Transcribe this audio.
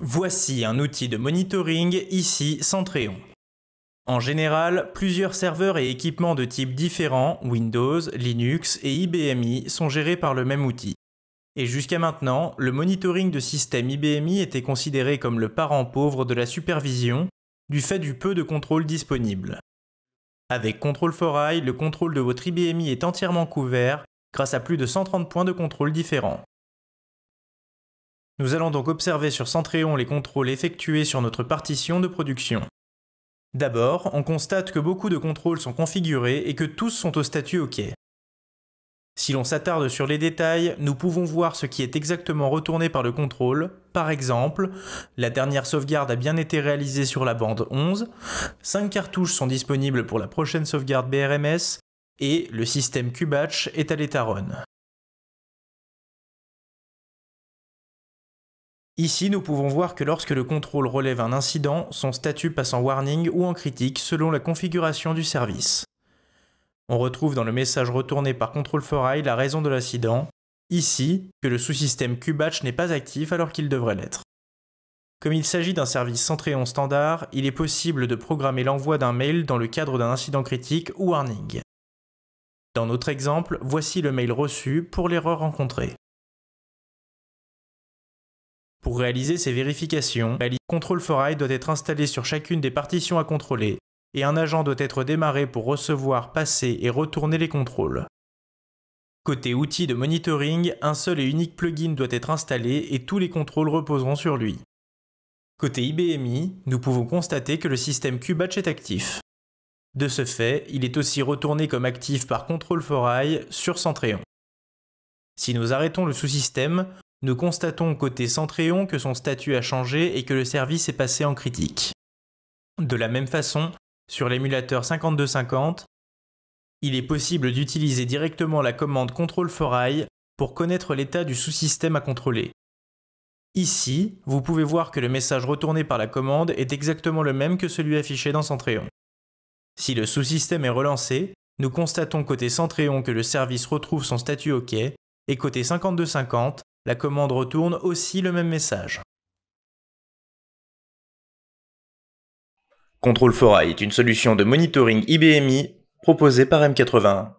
Voici un outil de monitoring, ici Centreon. En général, plusieurs serveurs et équipements de types différents, Windows, Linux et IBMI, sont gérés par le même outil. Et jusqu'à maintenant, le monitoring de système IBMI était considéré comme le parent pauvre de la supervision, du fait du peu de contrôle disponible. Avec Control 4 Eye, le contrôle de votre IBMI est entièrement couvert grâce à plus de 130 points de contrôle différents. Nous allons donc observer sur Centréon les contrôles effectués sur notre partition de production. D'abord, on constate que beaucoup de contrôles sont configurés et que tous sont au statut OK. Si l'on s'attarde sur les détails, nous pouvons voir ce qui est exactement retourné par le contrôle. Par exemple, la dernière sauvegarde a bien été réalisée sur la bande 11, 5 cartouches sont disponibles pour la prochaine sauvegarde BRMS, et le système QBatch est à l'état Ici, nous pouvons voir que lorsque le contrôle relève un incident, son statut passe en warning ou en critique selon la configuration du service. On retrouve dans le message retourné par Control 4 la raison de l'incident, ici que le sous-système QBatch n'est pas actif alors qu'il devrait l'être. Comme il s'agit d'un service centré en standard, il est possible de programmer l'envoi d'un mail dans le cadre d'un incident critique ou warning. Dans notre exemple, voici le mail reçu pour l'erreur rencontrée. Pour réaliser ces vérifications, la Control 4 doit être installée sur chacune des partitions à contrôler, et un agent doit être démarré pour recevoir, passer et retourner les contrôles. Côté outils de monitoring, un seul et unique plugin doit être installé et tous les contrôles reposeront sur lui. Côté IBMI, nous pouvons constater que le système QBatch est actif. De ce fait, il est aussi retourné comme actif par Control 4 sur Centrion. Si nous arrêtons le sous-système, nous constatons côté Centréon que son statut a changé et que le service est passé en critique. De la même façon, sur l'émulateur 5250, il est possible d'utiliser directement la commande Control for pour connaître l'état du sous-système à contrôler. Ici, vous pouvez voir que le message retourné par la commande est exactement le même que celui affiché dans Centréon. Si le sous-système est relancé, nous constatons côté Centréon que le service retrouve son statut OK et côté 5250 la commande retourne aussi le même message. control 4 est une solution de monitoring IBMI proposée par M81.